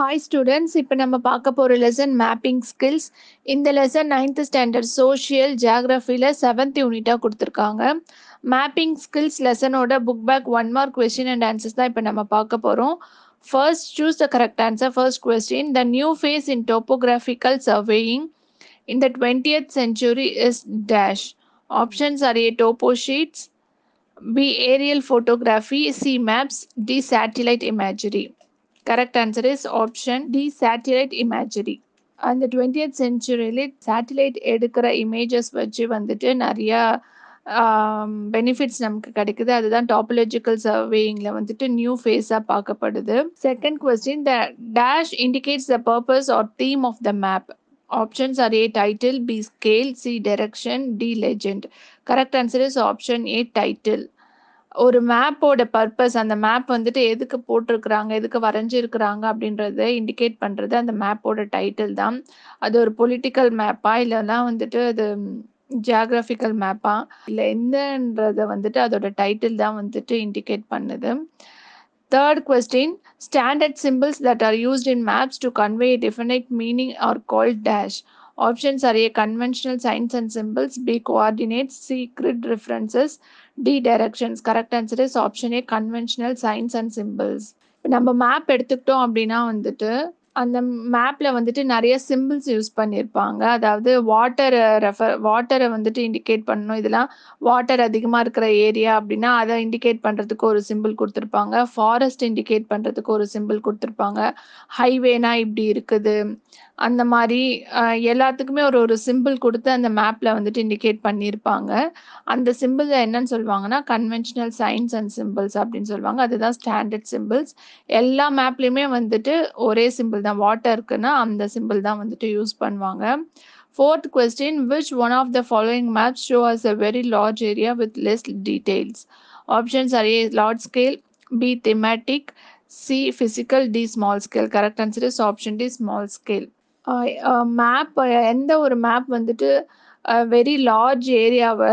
Hi students இப்போ நம்ம பார்க்க போகிற லெசன் மேப்பிங் ஸ்கில்ஸ் இந்த லெசன் நைன்த் ஸ்டாண்டர்ட் சோஷியல் ஜியாகிரஃபியில் செவன்த் யூனிட்டாக கொடுத்துருக்காங்க மேப்பிங் ஸ்கில்ஸ் லெசனோட book back one mark question and answers தான் இப்போ நம்ம பார்க்க போகிறோம் first choose the correct answer first question the new phase in topographical surveying in the twentieth century is dash options are A topo sheets B aerial photography C maps D satellite imagery correct answer is option D satellite imagery அந்த twentieth செஞ்சுரியிலே satellite எடுக்கிற images வச்சு வந்துட்டு நிறையா benefits நமக்கு கிடைக்குது அதுதான் டாபலாஜிக்கல் சர்வேயிங்கில் வந்துட்டு new ஃபேஸாக பார்க்கப்படுது second question the dash indicates the purpose or theme of the map options are A title B scale C direction D legend correct answer is option A title ஒரு மேப்போட பர்பஸ் அந்த map வந்துட்டு எதுக்கு போட்டிருக்கிறாங்க எதுக்கு வரைஞ்சிருக்கிறாங்க அப்படின்றத இண்டிகேட் பண்ணுறது அந்த மேப்போட டைட்டில் தான் அது ஒரு பொலிட்டிக்கல் மேப்பா இல்லைன்னா வந்துட்டு அது ஜியாகிராஃபிக்கல் மேப்பா இல்லை என்னன்றத வந்துட்டு அதோட டைட்டில் தான் வந்துட்டு இண்டிகேட் பண்ணுது third question standard symbols that are used in maps to convey definite meaning are called dash options are A. Conventional signs and symbols B Coordinates. C. Grid D D. Correct Correct option is conventional A. And signs இப்போ நம்ம map எடுத்துக்கிட்டோம் அப்படின்னா வந்துட்டு அந்த மேப்பில் வந்துட்டு நிறைய symbols use பண்ணியிருப்பாங்க அதாவது வாட்டரை ரெஃபர் வாட்டரை வந்துட்டு இண்டிகேட் பண்ணணும் இதெல்லாம் வாட்டர் அதிகமாக இருக்கிற ஏரியா அப்படின்னா அதை இண்டிகேட் பண்ணுறதுக்கு ஒரு சிம்பிள் கொடுத்துருப்பாங்க ஃபாரஸ்ட் இண்டிகேட் பண்ணுறதுக்கு ஒரு சிம்பிள் கொடுத்துருப்பாங்க ஹைவேனா இப்படி இருக்குது அந்த மாதிரி எல்லாத்துக்குமே ஒரு ஒரு சிம்பிள் கொடுத்து அந்த மேப்பில் வந்துட்டு இண்டிகேட் பண்ணியிருப்பாங்க அந்த சிம்பிள் என்னன்னு சொல்லுவாங்கன்னா கன்வென்ஷனல் சயின்ஸ் அண்ட் சிம்பிள்ஸ் அப்படின்னு சொல்லுவாங்க அதுதான் ஸ்டாண்டர்ட் சிம்பிள்ஸ் எல்லா மேப்லேயுமே வந்துட்டு ஒரே சிம்பிள் தான் வாட்டர் இருக்குன்னா அந்த சிம்பிள் தான் வந்துட்டு யூஸ் பண்ணுவாங்க fourth question which one of the following maps show us a very large area with less details options are A large scale B thematic C physical D small scale correct answer is option D small scale map எந்த ஒரு map வந்துட்டு very large ஏரியாவை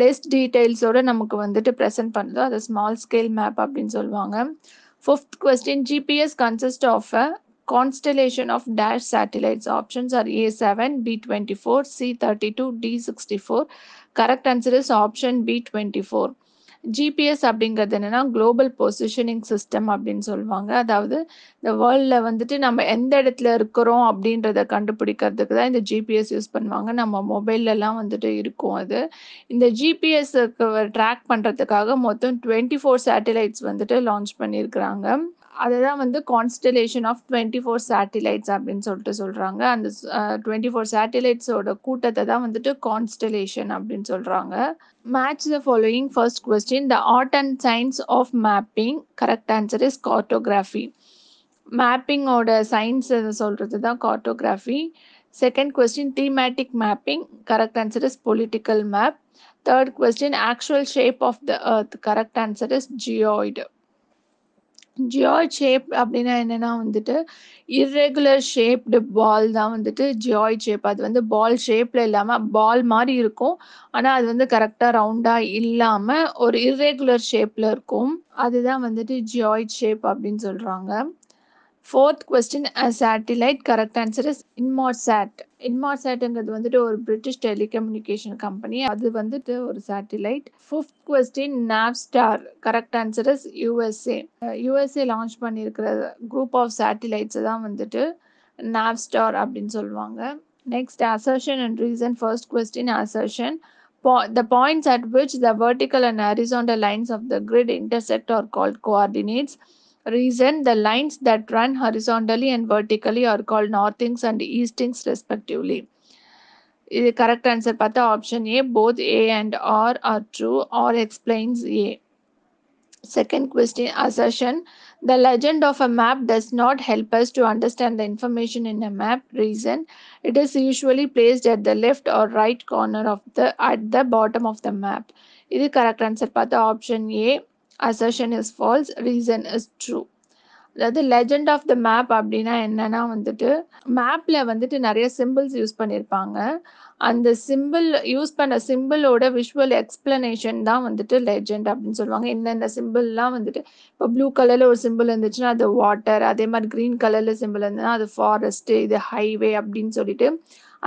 less டீட்டெயில்ஸோடு நமக்கு வந்துட்டு present பண்ணுதோ அதை small scale map அப்படின்னு சொல்லுவாங்க fifth question GPS consist of a constellation of dash satellites options are A seven B twenty four C thirty two D sixty four correct answer is option B twenty four GPS அப்படிங்கிறது என்னென்னா global positioning system அப்படின்னு சொல்லுவாங்க அதாவது இந்த வேர்ல்டில் வந்துட்டு நம்ம எந்த இடத்துல இருக்கிறோம் அப்படின்றத கண்டுபிடிக்கிறதுக்கு தான் இந்த ஜிபிஎஸ் யூஸ் பண்ணுவாங்க நம்ம மொபைல்லலாம் வந்துட்டு இருக்கும் அது இந்த ஜிபிஎஸ்க்கு ட்ராக் பண்ணுறதுக்காக மொத்தம் டுவெண்ட்டி ஃபோர் சேட்டலைட்ஸ் வந்துட்டு லான்ச் பண்ணியிருக்கிறாங்க அதுதான் வந்து constellation of twenty four satellites அப்படின்னு சொல்லிட்டு சொல்கிறாங்க அந்த டுவெண்ட்டி ஃபோர் சேட்டிலைட்ஸோட கூட்டத்தை தான் வந்துட்டு கான்ஸ்டலேஷன் அப்படின்னு சொல்கிறாங்க match the following first question the art and science of mapping correct answer is cartography மேப்பிங்கோட சயின்ஸ் சொல்கிறது தான் cartography second question thematic mapping correct answer is political map third question actual shape of the earth correct answer is geoid geoid shape அப்படின்னா என்னென்னா வந்துட்டு irregular shaped பால் தான் வந்துட்டு ஜியாய்ட் shape அது வந்து பால் ஷேப்பில் இல்லாமல் பால் மாதிரி இருக்கும் ஆனால் அது வந்து கரெக்டாக ரவுண்டாக இல்லாமல் ஒரு இர்ரெகுலர் ஷேப்பில் இருக்கும் அதுதான் வந்துட்டு ஜியாய்ட் ஷேப் அப்படின்னு சொல்கிறாங்க fourth question a satellite correct answer is Inmarsat இன்மார்சாட்டுங்கிறது வந்துட்டு ஒரு பிரிட்டிஷ் டெலிகம்யூனிகேஷன் கம்பெனி அது வந்துட்டு ஒரு satellite fifth question Navstar correct answer is USA USA launch பண்ணியிருக்கிற குரூப் ஆஃப் சேட்டிலைட்ஸை தான் வந்துட்டு நாவ் ஸ்டார் அப்படின்னு சொல்லுவாங்க next assertion and reason first question assertion the points at which the vertical and horizontal lines of the grid intersect are called coordinates reason, the lines that run horizontally and vertically are called northings and eastings respectively. The correct answer is option A. Both A and R are true. or explains A. Second question assertion. The legend of a map does not help us to understand the information in a map. Reason. It is usually placed at the left or right corner of the at the bottom of the map. is the correct answer. Option A. Assertion is false reason is true அதாவது legend of the map அப்படின்னா என்னன்னா வந்துட்டு மேப்பில் வந்துட்டு நிறைய symbols use பண்ணியிருப்பாங்க அந்த simple use பண்ண சிம்பிளோட விஷுவல் எக்ஸ்பிளனேஷன் தான் வந்துட்டு லெஜண்ட் அப்படின்னு சொல்லுவாங்க இந்தந்த சிம்பிள்லாம் வந்துட்டு இப்போ ப்ளூ கலரில் ஒரு சிம்பிள் இருந்துச்சுன்னா அது வாட்டர் அதே மாதிரி க்ரீன் கலரில் சிம்பிள் இருந்ததுன்னா அது ஃபாரஸ்ட்டு இது ஹைவே அப்படின்னு சொல்லிட்டு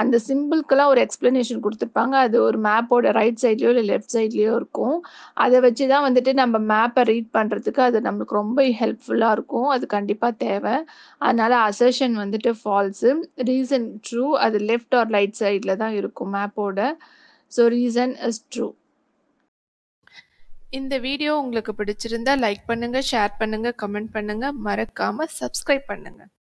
அந்த சிம்பிள்க்கெல்லாம் ஒரு எக்ஸ்பிளனேஷன் கொடுத்துருப்பாங்க அது ஒரு மேப்போட ரைட் சைட்லேயோ இல்லை லெஃப்ட் சைட்லேயோ இருக்கும் அதை வச்சு தான் வந்துட்டு நம்ம மேப்பை ரீட் பண்ணுறதுக்கு அது நம்மளுக்கு ரொம்ப ஹெல்ப்ஃபுல்லாக இருக்கும் அது கண்டிப்பாக தேவை அதனால் அசர்ஷன் வந்துட்டு ஃபால்ஸு ரீசன் ட்ரூ அது லெஃப்ட் ஆர் ரைட் சைடில் தான் இருக்கும் மேப்போட ஸோ ரீசன் இஸ் ட்ரூ இந்த வீடியோ உங்களுக்கு பிடிச்சிருந்தா லைக் பண்ணுங்கள் ஷேர் பண்ணுங்கள் கமெண்ட் பண்ணுங்கள் மறக்காமல் சப்ஸ்கிரைப் பண்ணுங்கள்